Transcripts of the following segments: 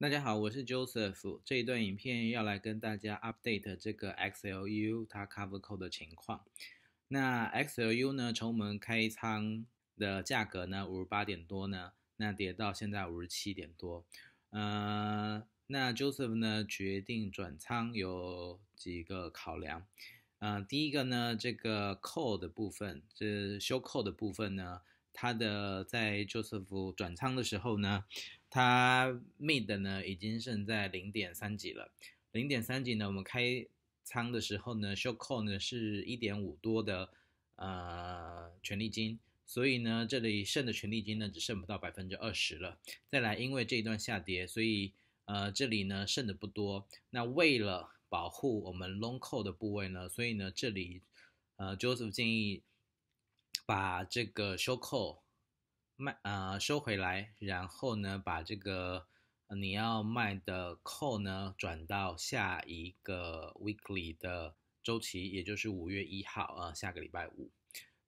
大家好，我是 Joseph。这一段影片要来跟大家 update 这个 XLU 它 Cover Call 的情况。那 XLU 呢，从我们开仓的价格呢五十八点多呢，那跌到现在五十七点多。呃，那 Joseph 呢决定转仓有几个考量。呃，第一个呢，这个 Call 的部分，这修 Call 的部分呢。他的在 Joseph 转仓的时候呢，他 Mid 呢已经剩在零点三几了，零点三几呢，我们开仓的时候呢，Short Call 呢是一点五多的呃权利金，所以呢这里剩的权利金呢只剩不到百分之二十了。再来，因为这一段下跌，所以呃这里呢剩的不多。那为了保护我们 Long Call 的部位呢，所以呢这里呃 Joseph 建议。把这个收扣卖呃收回来，然后呢把这个你要卖的扣呢转到下一个 weekly 的周期，也就是五月一号啊下个礼拜五。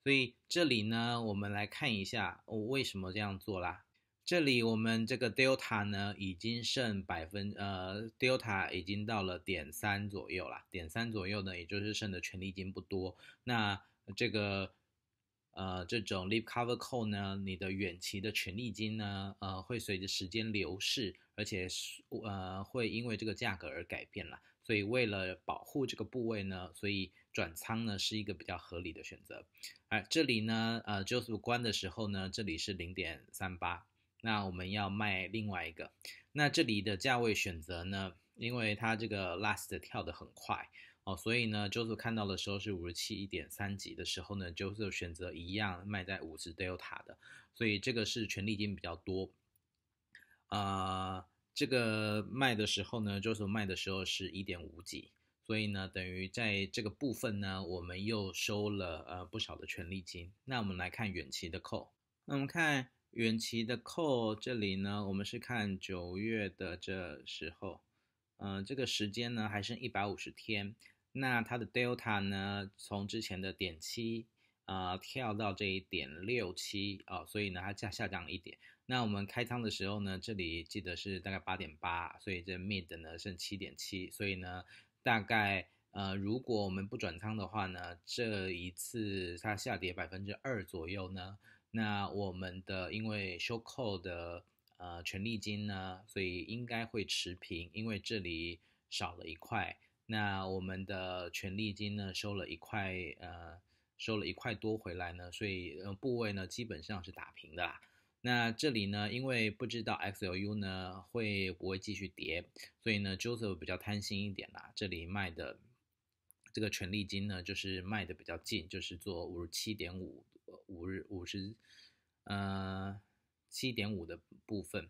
所以这里呢我们来看一下我、为什么这样做啦。这里我们这个 delta 呢已经剩百分呃 delta 已经到了点三左右啦，点三左右呢也就是剩的权利金不多。那这个。呃，这种 live cover call 呢，你的远期的权利金呢，呃，会随着时间流逝，而且是呃，会因为这个价格而改变了。所以为了保护这个部位呢，所以转仓呢是一个比较合理的选择。而这里呢，呃 j o s e p h 关的时候呢，这里是零点三八，那我们要卖另外一个。那这里的价位选择呢，因为它这个 last 跳得很快。哦，所以呢，Joseph 看到的时候是五十七点三级的时候呢，Joseph 选择一样卖在五十 Delta 的，所以这个是权利金比较多。啊，这个卖的时候呢，Joseph 卖的时候是一点五几，所以呢，等于在这个部分呢，我们又收了呃不少的权利金。那我们来看远期的扣，那我们看远期的 Call 这里呢，我们是看九月的这时候，嗯，这个时间呢还剩一百五十天。那它的 delta 呢，从之前的点七，啊跳到这一点六七啊，所以呢，它下下降了一点。那我们开仓的时候呢，这里记得是大概八点八，所以这 mid 呢剩七点七，所以呢，大概呃，如果我们不转仓的话呢，这一次它下跌百分之二左右呢，那我们的因为 s h o 的呃权利金呢，所以应该会持平，因为这里少了一块。那我们的权利金呢，收了一块，呃，收了一块多回来呢，所以呃，部位呢基本上是打平的啦。那这里呢，因为不知道 XLU 呢会不会继续跌，所以呢，Joseph 比较贪心一点啦。这里卖的这个权利金呢，就是卖的比较近，就是做五十七点五五日五十呃七点五的部分。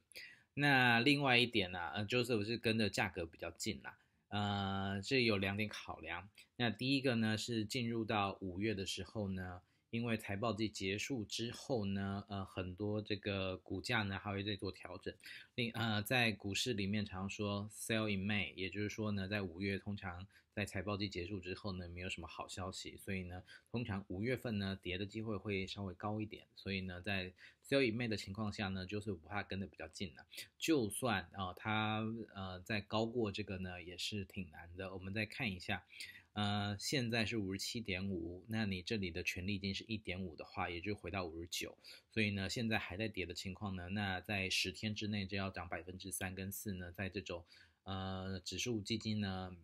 那另外一点呢，呃，Joseph 是跟着价格比较近啦。呃，这有两点考量。那第一个呢，是进入到五月的时候呢。因为财报季结束之后呢，呃，很多这个股价呢还会在做调整。另呃，在股市里面常说 sell in May，也就是说呢，在五月通常在财报季结束之后呢，没有什么好消息，所以呢，通常五月份呢跌的机会会稍微高一点。所以呢，在 sell in May 的情况下呢，就是不怕跟的比较近了，就算啊它呃再高过这个呢，也是挺难的。我们再看一下。呃，现在是五十七点五，那你这里的权利金是一点五的话，也就回到五十九。所以呢，现在还在跌的情况呢，那在十天之内就要涨百分之三跟四呢，在这种呃指数基金呢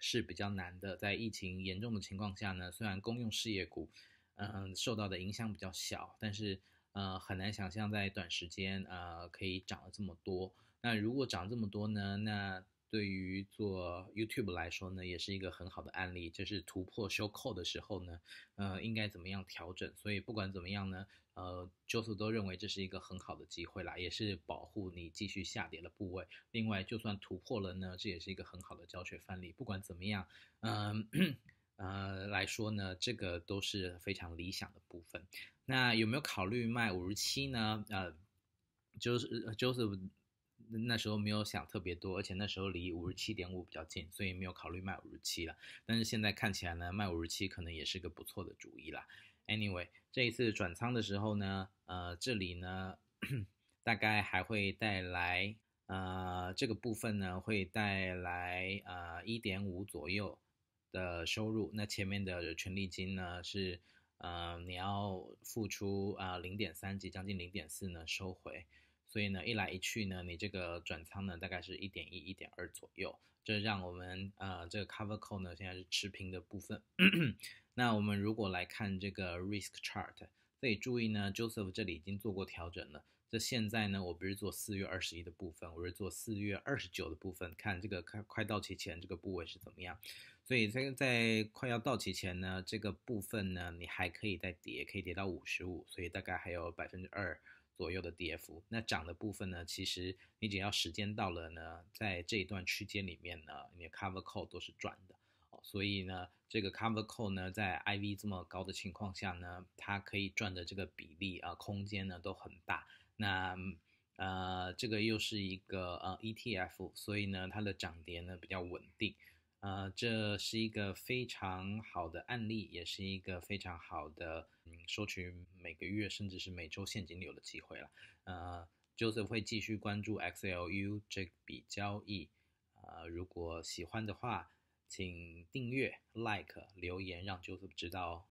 是比较难的。在疫情严重的情况下呢，虽然公用事业股嗯受到的影响比较小，但是呃很难想象在短时间呃可以涨了这么多。那如果涨这么多呢，那对于做 YouTube 来说呢，也是一个很好的案例，就是突破修扣的时候呢，呃，应该怎么样调整？所以不管怎么样呢，呃，Joseph 都认为这是一个很好的机会啦，也是保护你继续下跌的部位。另外，就算突破了呢，这也是一个很好的教学范例。不管怎么样，嗯呃来说呢，这个都是非常理想的部分。那有没有考虑卖五十七呢？呃，就是 Joseph。那时候没有想特别多，而且那时候离五十七点五比较近，所以没有考虑卖五十七了。但是现在看起来呢，卖五十七可能也是个不错的主意啦。Anyway，这一次转仓的时候呢，呃，这里呢 大概还会带来呃这个部分呢会带来呃一点五左右的收入。那前面的权利金呢是呃你要付出啊零点三及将近零点四呢收回。所以呢，一来一去呢，你这个转仓呢，大概是一点一、一点二左右，这让我们呃，这个 cover call 呢，现在是持平的部分。那我们如果来看这个 risk chart，这里注意呢，Joseph 这里已经做过调整了。这现在呢，我不是做四月二十一的部分，我是做四月二十九的部分，看这个快快到期前这个部位是怎么样。所以在在快要到期前呢，这个部分呢，你还可以再跌，可以跌到五十五，所以大概还有百分之二。左右的跌幅，那涨的部分呢？其实你只要时间到了呢，在这一段区间里面呢，你的 cover call 都是赚的哦。所以呢，这个 cover call 呢，在 IV 这么高的情况下呢，它可以赚的这个比例啊，空间呢都很大。那呃，这个又是一个呃 ETF，所以呢，它的涨跌呢比较稳定。呃，这是一个非常好的案例，也是一个非常好的，嗯，收取每个月甚至是每周现金流的机会了。呃，Joseph 会继续关注 XLU 这笔交易。呃，如果喜欢的话，请订阅、like、留言，让 Joseph 知道哦。